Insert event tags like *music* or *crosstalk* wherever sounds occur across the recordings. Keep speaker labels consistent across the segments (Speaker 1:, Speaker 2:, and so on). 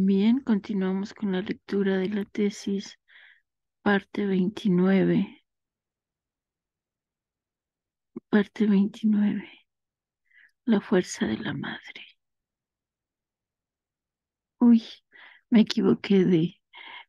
Speaker 1: Bien, continuamos con la lectura de la tesis, parte 29. Parte 29. La fuerza de la madre. Uy, me equivoqué de,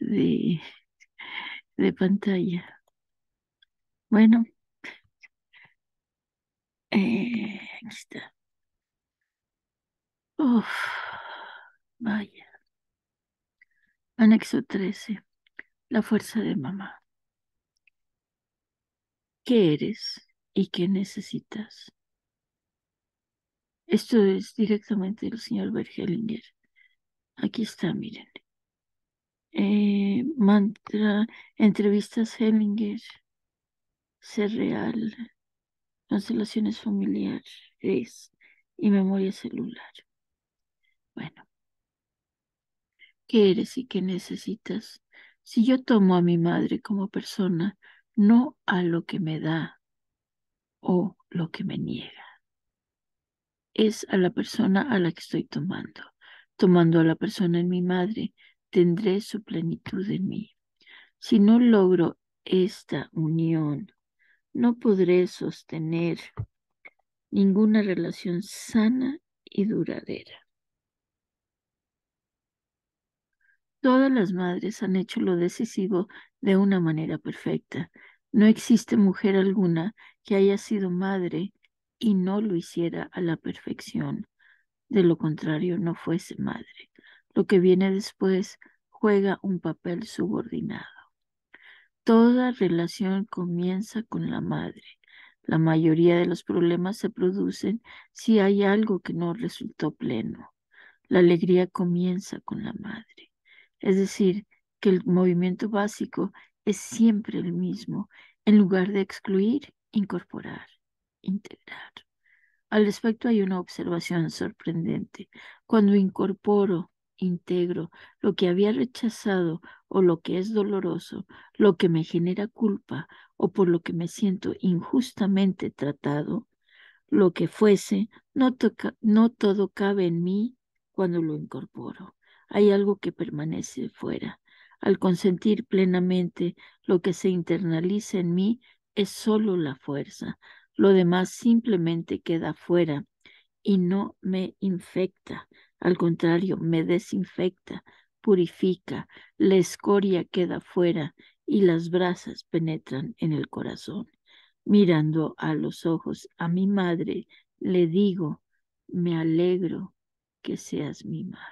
Speaker 1: de, de pantalla. Bueno,
Speaker 2: eh,
Speaker 1: está. Uf, vaya. Anexo 13. La fuerza de mamá. ¿Qué eres y qué necesitas? Esto es directamente del señor Bergelinger. Aquí está, miren. Eh, mantra, entrevistas Hellinger, ser real, Familiar, familiares y memoria celular. Bueno, eres y qué necesitas. Si yo tomo a mi madre como persona, no a lo que me da o lo que me niega. Es a la persona a la que estoy tomando. Tomando a la persona en mi madre, tendré su plenitud en mí. Si no logro esta unión, no podré sostener ninguna relación sana y duradera. Todas las madres han hecho lo decisivo de una manera perfecta. No existe mujer alguna que haya sido madre y no lo hiciera a la perfección. De lo contrario, no fuese madre. Lo que viene después juega un papel subordinado. Toda relación comienza con la madre. La mayoría de los problemas se producen si hay algo que no resultó pleno. La alegría comienza con la madre. Es decir, que el movimiento básico es siempre el mismo, en lugar de excluir, incorporar, integrar. Al respecto hay una observación sorprendente. Cuando incorporo, integro lo que había rechazado o lo que es doloroso, lo que me genera culpa o por lo que me siento injustamente tratado, lo que fuese, no, todo cabe en mí cuando lo incorporo hay algo que permanece fuera. Al consentir plenamente lo que se internaliza en mí es solo la fuerza. Lo demás simplemente queda fuera y no me infecta. Al contrario, me desinfecta, purifica, la escoria queda fuera y las brasas penetran en el corazón. Mirando a los ojos a mi madre, le digo, me alegro que seas mi madre.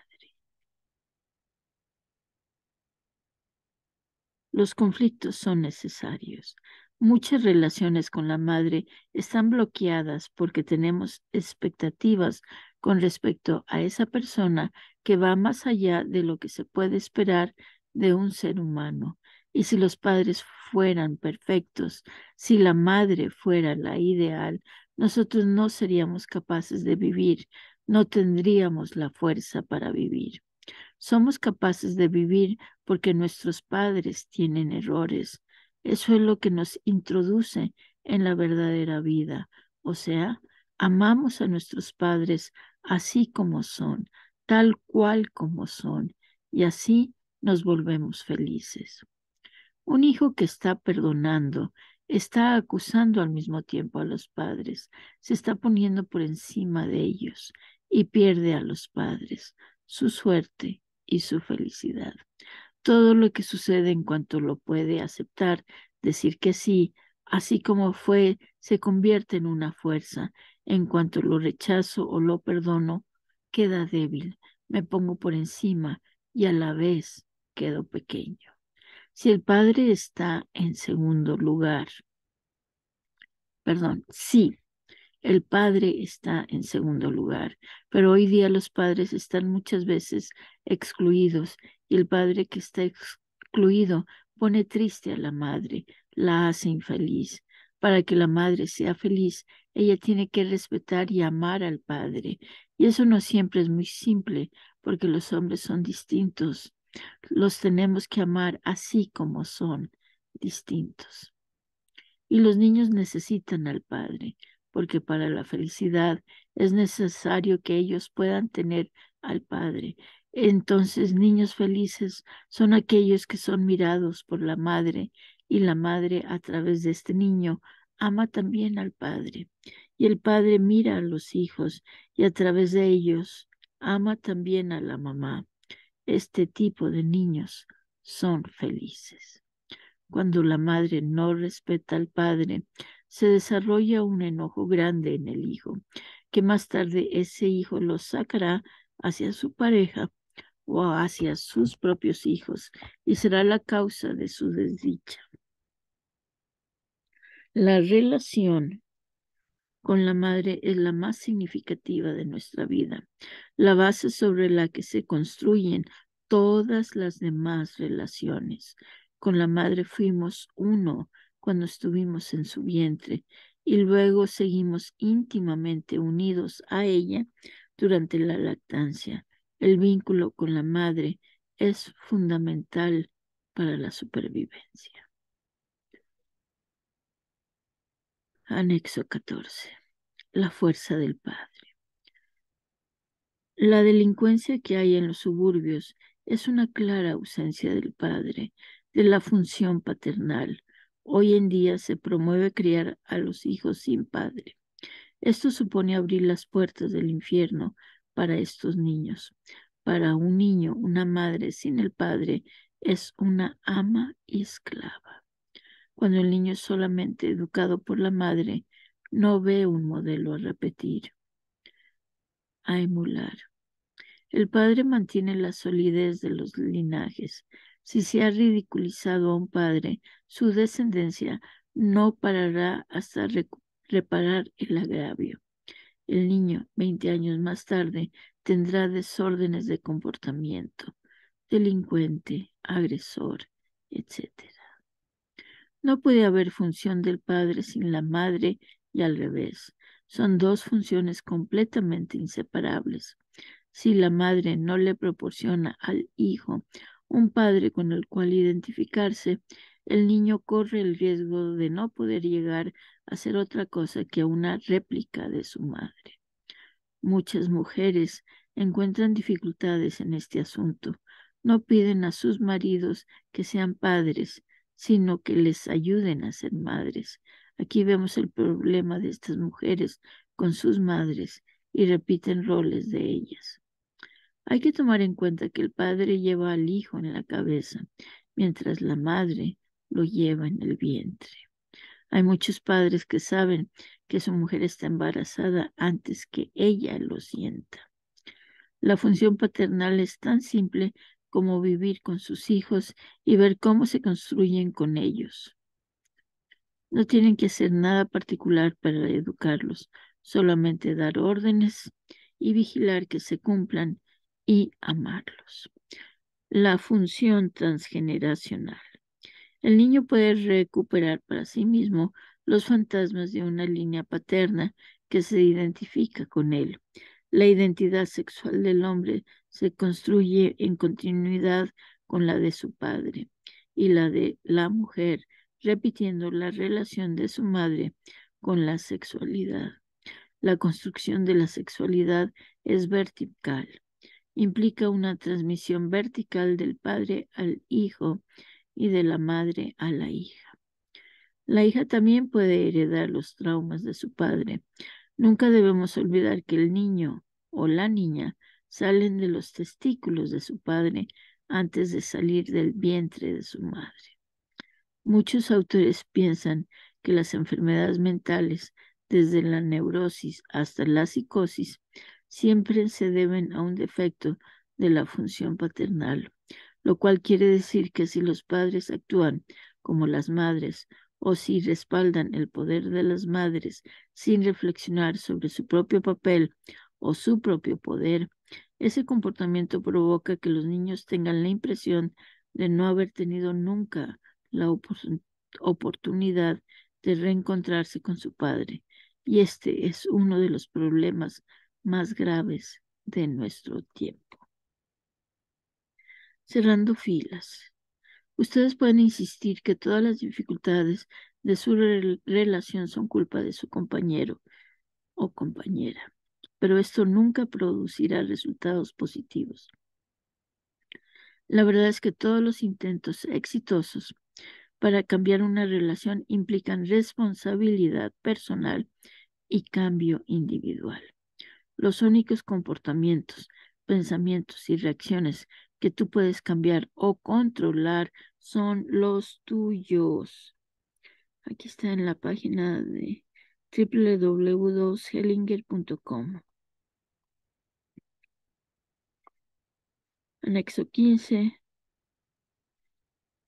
Speaker 1: Los conflictos son necesarios. Muchas relaciones con la madre están bloqueadas porque tenemos expectativas con respecto a esa persona que va más allá de lo que se puede esperar de un ser humano. Y si los padres fueran perfectos, si la madre fuera la ideal, nosotros no seríamos capaces de vivir, no tendríamos la fuerza para vivir. Somos capaces de vivir porque nuestros padres tienen errores. Eso es lo que nos introduce en la verdadera vida. O sea, amamos a nuestros padres así como son, tal cual como son, y así nos volvemos felices. Un hijo que está perdonando está acusando al mismo tiempo a los padres, se está poniendo por encima de ellos y pierde a los padres. Su suerte y su felicidad. Todo lo que sucede en cuanto lo puede aceptar, decir que sí, así como fue, se convierte en una fuerza. En cuanto lo rechazo o lo perdono, queda débil, me pongo por encima y a la vez quedo pequeño. Si el Padre está en segundo lugar, perdón, sí, el padre está en segundo lugar, pero hoy día los padres están muchas veces excluidos y el padre que está excluido pone triste a la madre, la hace infeliz. Para que la madre sea feliz, ella tiene que respetar y amar al padre. Y eso no siempre es muy simple, porque los hombres son distintos. Los tenemos que amar así como son, distintos. Y los niños necesitan al padre porque para la felicidad es necesario que ellos puedan tener al Padre. Entonces, niños felices son aquellos que son mirados por la madre y la madre a través de este niño ama también al Padre. Y el Padre mira a los hijos y a través de ellos ama también a la mamá. Este tipo de niños son felices. Cuando la madre no respeta al Padre, se desarrolla un enojo grande en el hijo, que más tarde ese hijo lo sacará hacia su pareja o hacia sus propios hijos y será la causa de su desdicha. La relación con la madre es la más significativa de nuestra vida, la base sobre la que se construyen todas las demás relaciones. Con la madre fuimos uno cuando estuvimos en su vientre y luego seguimos íntimamente unidos a ella durante la lactancia. El vínculo con la madre es fundamental para la supervivencia. Anexo 14. La fuerza del padre. La delincuencia que hay en los suburbios es una clara ausencia del padre, de la función paternal, Hoy en día se promueve criar a los hijos sin padre. Esto supone abrir las puertas del infierno para estos niños. Para un niño, una madre sin el padre es una ama y esclava. Cuando el niño es solamente educado por la madre, no ve un modelo a repetir, a emular. El padre mantiene la solidez de los linajes, si se ha ridiculizado a un padre, su descendencia no parará hasta reparar el agravio. El niño, 20 años más tarde, tendrá desórdenes de comportamiento, delincuente, agresor, etc. No puede haber función del padre sin la madre y al revés. Son dos funciones completamente inseparables. Si la madre no le proporciona al hijo un padre con el cual identificarse, el niño corre el riesgo de no poder llegar a ser otra cosa que una réplica de su madre. Muchas mujeres encuentran dificultades en este asunto. No piden a sus maridos que sean padres, sino que les ayuden a ser madres. Aquí vemos el problema de estas mujeres con sus madres y repiten roles de ellas. Hay que tomar en cuenta que el padre lleva al hijo en la cabeza, mientras la madre lo lleva en el vientre. Hay muchos padres que saben que su mujer está embarazada antes que ella lo sienta. La función paternal es tan simple como vivir con sus hijos y ver cómo se construyen con ellos. No tienen que hacer nada particular para educarlos, solamente dar órdenes y vigilar que se cumplan y amarlos. La función transgeneracional. El niño puede recuperar para sí mismo los fantasmas de una línea paterna que se identifica con él. La identidad sexual del hombre se construye en continuidad con la de su padre y la de la mujer, repitiendo la relación de su madre con la sexualidad. La construcción de la sexualidad es vertical implica una transmisión vertical del padre al hijo y de la madre a la hija. La hija también puede heredar los traumas de su padre. Nunca debemos olvidar que el niño o la niña salen de los testículos de su padre antes de salir del vientre de su madre. Muchos autores piensan que las enfermedades mentales, desde la neurosis hasta la psicosis, siempre se deben a un defecto de la función paternal, lo cual quiere decir que si los padres actúan como las madres o si respaldan el poder de las madres sin reflexionar sobre su propio papel o su propio poder, ese comportamiento provoca que los niños tengan la impresión de no haber tenido nunca la oportunidad de reencontrarse con su padre. Y este es uno de los problemas más graves de nuestro tiempo. Cerrando filas. Ustedes pueden insistir que todas las dificultades de su relación son culpa de su compañero o compañera, pero esto nunca producirá resultados positivos. La verdad es que todos los intentos exitosos para cambiar una relación implican responsabilidad personal y cambio individual. Los únicos comportamientos, pensamientos y reacciones que tú puedes cambiar o controlar son los tuyos. Aquí está en la página de www.hellinger.com. Anexo 15.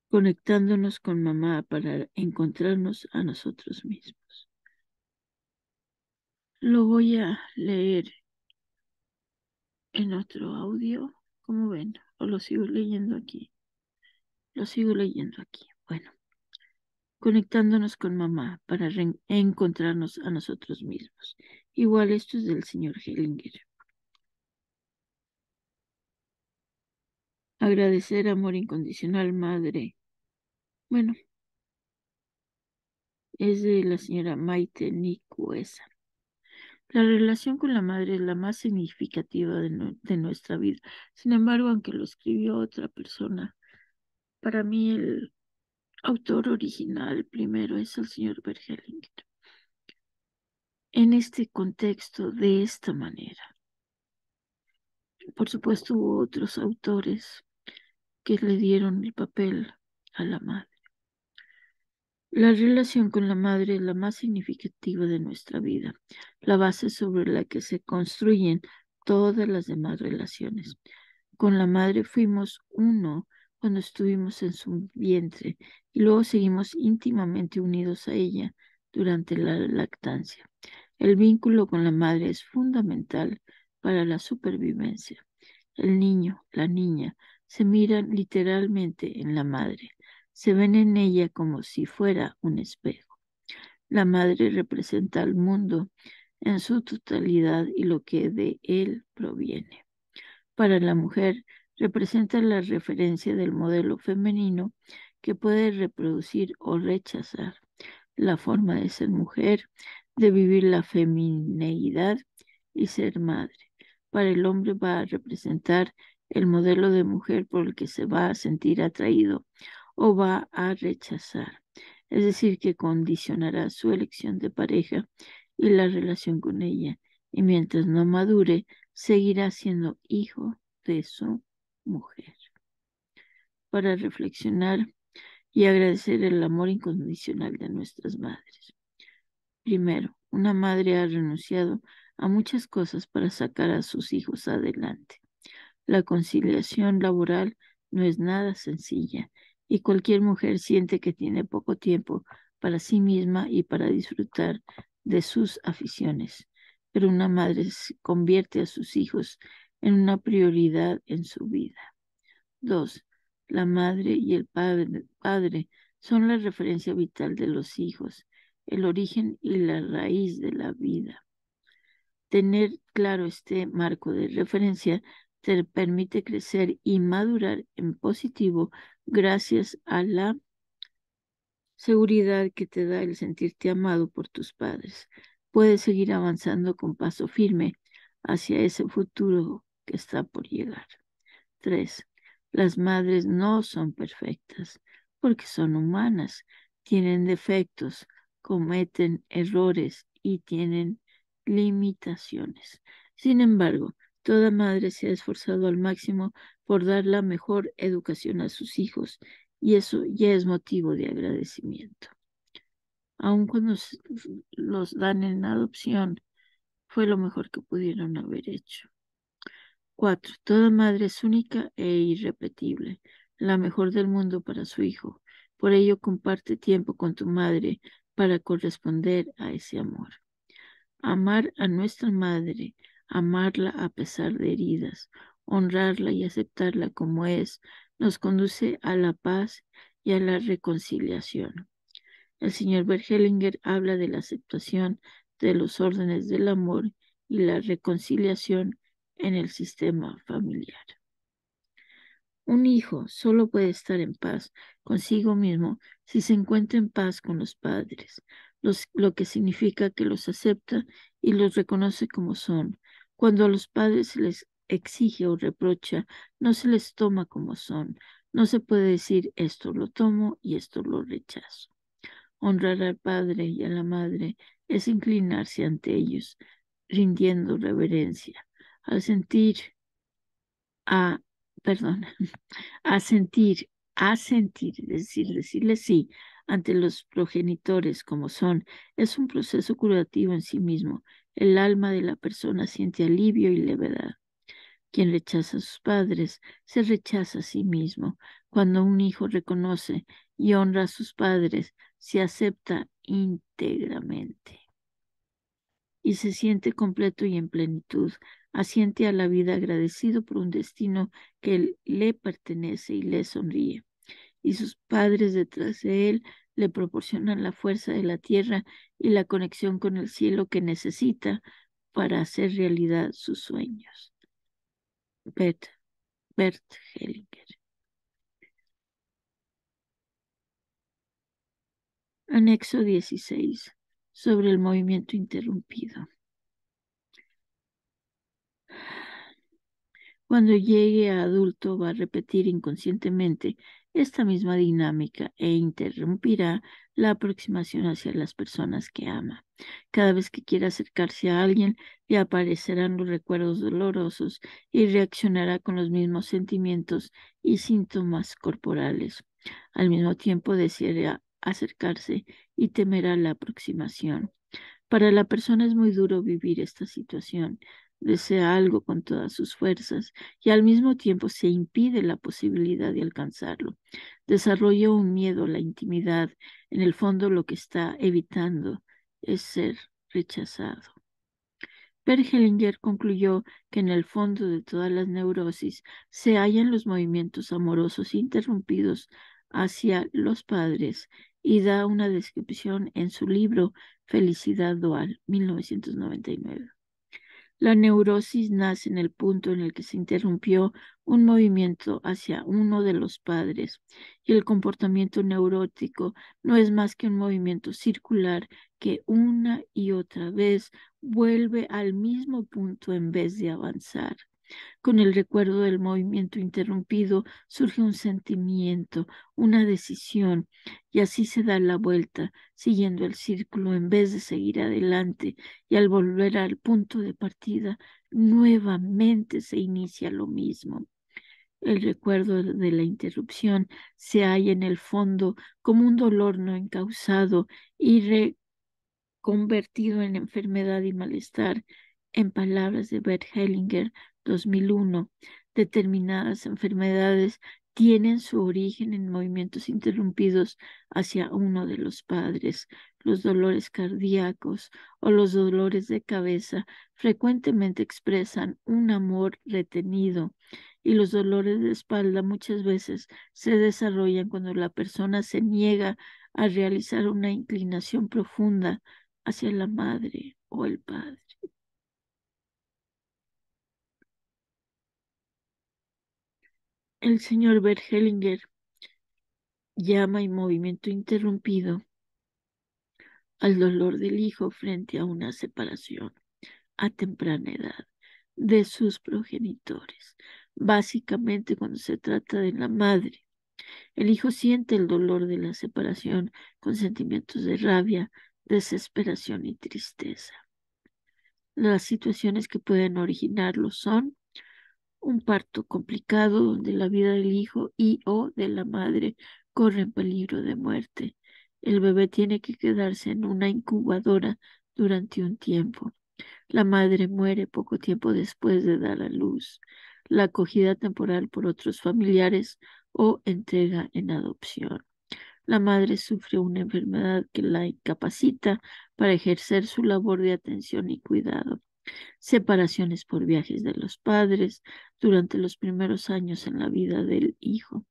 Speaker 1: Conectándonos con mamá para encontrarnos a nosotros mismos. Lo voy a leer en otro audio, como ven, o lo sigo leyendo aquí. Lo sigo leyendo aquí. Bueno, conectándonos con mamá para encontrarnos a nosotros mismos. Igual esto es del señor Hellinger. Agradecer amor incondicional, madre. Bueno, es de la señora Maite Nicuesa. La relación con la madre es la más significativa de, nuestra vida. Sin embargo, aunque lo escribió otra persona, para mí el autor original primero es el señor Bergelinger. En este contexto, de esta manera. Por supuesto, hubo otros autores que le dieron el papel a la madre. La relación con la madre es la más significativa de nuestra vida, la base sobre la que se construyen todas las demás relaciones. Con la madre fuimos uno cuando estuvimos en su vientre y luego seguimos íntimamente unidos a ella durante la lactancia. El vínculo con la madre es fundamental para la supervivencia. El niño, la niña, se miran literalmente en la madre se ven en ella como si fuera un espejo. La madre representa al mundo en su totalidad y lo que de él proviene. Para la mujer representa la referencia del modelo femenino que puede reproducir o rechazar la forma de ser mujer, de vivir la femineidad y ser madre. Para el hombre va a representar el modelo de mujer por el que se va a sentir atraído o va a rechazar. Es decir, que condicionará su elección de pareja y la relación con ella, y mientras no madure, seguirá siendo hijo de su mujer. Para reflexionar y agradecer el amor incondicional de nuestras madres. Primero, una madre ha renunciado a muchas cosas para sacar a sus hijos adelante. La conciliación laboral no es nada sencilla y cualquier mujer siente que tiene poco tiempo para sí misma y para disfrutar de sus aficiones. Pero una madre convierte a sus hijos en una prioridad en su vida. 2. La madre y el padre, padre son la referencia vital de los hijos, el origen y la raíz de la vida. Tener claro este marco de referencia te permite crecer y madurar en positivo gracias a la seguridad que te da el sentirte amado por tus padres. Puedes seguir avanzando con paso firme hacia ese futuro que está por llegar. 3. Las madres no son perfectas porque son humanas, tienen defectos, cometen errores y tienen limitaciones. Sin embargo, Toda madre se ha esforzado al máximo por dar la mejor educación a sus hijos y eso ya es motivo de agradecimiento. Aun cuando los dan en adopción, fue lo mejor que pudieron haber hecho. 4. Toda madre es única e irrepetible, la mejor del mundo para su hijo. Por ello comparte tiempo con tu madre para corresponder a ese amor. Amar a nuestra madre amarla a pesar de heridas, honrarla y aceptarla como es, nos conduce a la paz y a la reconciliación. El señor Bergelinger habla de la aceptación de los órdenes del amor y la reconciliación en el sistema familiar. Un hijo solo puede estar en paz consigo mismo si se encuentra en paz con los padres, lo que significa que los acepta y los reconoce como son, cuando a los padres se les exige o reprocha, no se les toma como son. No se puede decir esto lo tomo y esto lo rechazo. Honrar al padre y a la madre es inclinarse ante ellos, rindiendo reverencia. A sentir a, perdón, *laughs* a sentir, a sentir, decir, decirle sí, ante los progenitores como son es un proceso curativo en sí mismo. El alma de la persona siente alivio y levedad. Quien rechaza a sus padres se rechaza a sí mismo. Cuando un hijo reconoce y honra a sus padres, se acepta íntegramente y se siente completo y en plenitud, asiente a la vida agradecido por un destino que le pertenece y le sonríe. Y sus padres detrás de él le proporcionan la fuerza de la tierra y la conexión con el cielo que necesita para hacer realidad sus sueños. Bert, Bert Hellinger. Anexo 16. Sobre el movimiento interrumpido. Cuando llegue a adulto va a repetir inconscientemente esta misma dinámica e interrumpirá la aproximación hacia las personas que ama. Cada vez que quiera acercarse a alguien, le aparecerán los recuerdos dolorosos y reaccionará con los mismos sentimientos y síntomas corporales. Al mismo tiempo deseará acercarse y temerá la aproximación. Para la persona es muy duro vivir esta situación, desea algo con todas sus fuerzas y al mismo tiempo se impide la posibilidad de alcanzarlo. Desarrolla un miedo a la intimidad. En el fondo lo que está evitando es ser rechazado. Bergelinger concluyó que en el fondo de todas las neurosis se hallan los movimientos amorosos interrumpidos hacia los padres y da una descripción en su libro Felicidad Dual, 1999. La neurosis nace en el punto en el que se interrumpió un movimiento hacia uno de los padres y el comportamiento neurótico no es más que un movimiento circular que una y otra vez vuelve al mismo punto en vez de avanzar. Con el recuerdo del movimiento interrumpido surge un sentimiento, una decisión, y así se da la vuelta, siguiendo el círculo en vez de seguir adelante, y al volver al punto de partida, nuevamente se inicia lo mismo. El recuerdo de la interrupción se halla en el fondo como un dolor no encausado y reconvertido en enfermedad y malestar en palabras de Bert Hellinger 2001, determinadas enfermedades tienen su origen en movimientos interrumpidos hacia uno de los padres. Los dolores cardíacos o los dolores de cabeza frecuentemente expresan un amor retenido y los dolores de espalda muchas veces se desarrollan cuando la persona se niega a realizar una inclinación profunda hacia la madre o el padre. El señor Bergelinger llama y movimiento interrumpido al dolor del hijo frente a una separación a temprana edad de sus progenitores. Básicamente cuando se trata de la madre, el hijo siente el dolor de la separación con sentimientos de rabia, desesperación y tristeza. Las situaciones que pueden originarlo son un parto complicado donde la vida del hijo y o de la madre corre en peligro de muerte. El bebé tiene que quedarse en una incubadora durante un tiempo. La madre muere poco tiempo después de dar a luz. La acogida temporal por otros familiares o entrega en adopción. La madre sufre una enfermedad que la incapacita para ejercer su labor de atención y cuidado separaciones por viajes de los padres durante los primeros años en la vida del hijo,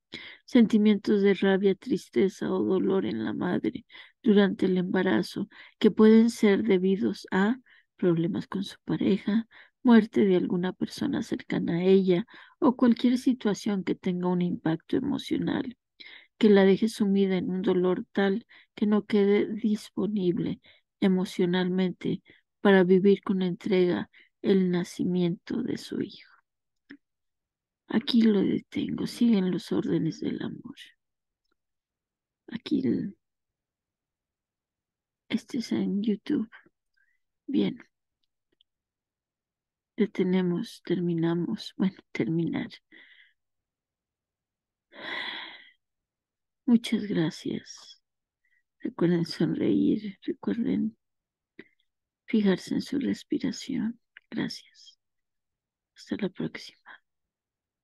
Speaker 1: sentimientos de rabia, tristeza o dolor en la madre durante el embarazo que pueden ser debidos a problemas con su pareja, muerte de alguna persona cercana a ella o cualquier situación que tenga un impacto emocional que la deje sumida en un dolor tal que no quede disponible emocionalmente para vivir con entrega el nacimiento de su Hijo. Aquí lo detengo, siguen los órdenes del amor. Aquí, este es en YouTube. Bien. Detenemos, terminamos, *laughs* bueno, terminar. Muchas gracias. Recuerden sonreír, recuerden fijarse en su respiración. Gracias. Hasta la próxima.